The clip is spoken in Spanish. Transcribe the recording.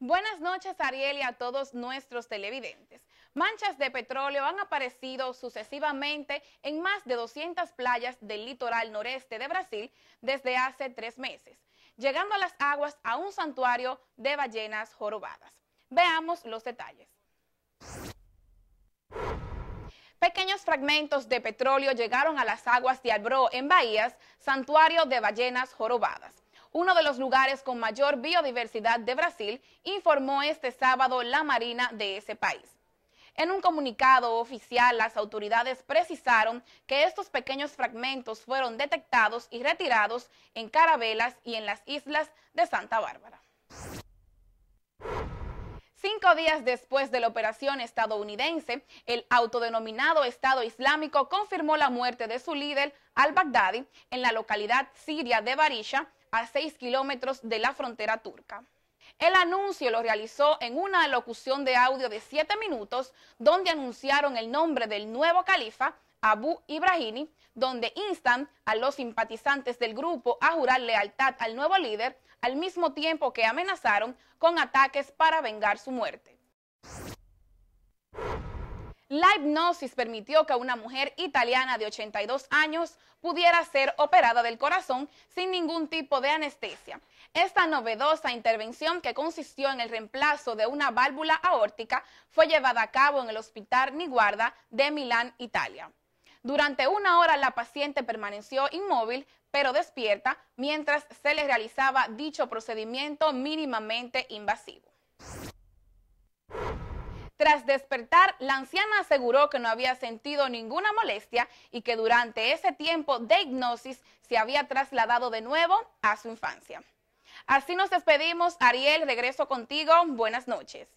Buenas noches, Ariel, y a todos nuestros televidentes. Manchas de petróleo han aparecido sucesivamente en más de 200 playas del litoral noreste de Brasil desde hace tres meses, llegando a las aguas a un santuario de ballenas jorobadas. Veamos los detalles. Pequeños fragmentos de petróleo llegaron a las aguas de Albro en Bahías, santuario de ballenas jorobadas uno de los lugares con mayor biodiversidad de Brasil, informó este sábado la Marina de ese país. En un comunicado oficial, las autoridades precisaron que estos pequeños fragmentos fueron detectados y retirados en Carabelas y en las islas de Santa Bárbara. Cinco días después de la operación estadounidense, el autodenominado Estado Islámico confirmó la muerte de su líder, al-Baghdadi, en la localidad siria de Barisha, a 6 kilómetros de la frontera turca. El anuncio lo realizó en una locución de audio de 7 minutos donde anunciaron el nombre del nuevo califa, Abu Ibrahimi, donde instan a los simpatizantes del grupo a jurar lealtad al nuevo líder, al mismo tiempo que amenazaron con ataques para vengar su muerte. La hipnosis permitió que una mujer italiana de 82 años pudiera ser operada del corazón sin ningún tipo de anestesia. Esta novedosa intervención, que consistió en el reemplazo de una válvula aórtica, fue llevada a cabo en el Hospital Niguarda de Milán, Italia. Durante una hora la paciente permaneció inmóvil, pero despierta, mientras se le realizaba dicho procedimiento mínimamente invasivo. Tras despertar, la anciana aseguró que no había sentido ninguna molestia y que durante ese tiempo de hipnosis se había trasladado de nuevo a su infancia. Así nos despedimos. Ariel, regreso contigo. Buenas noches.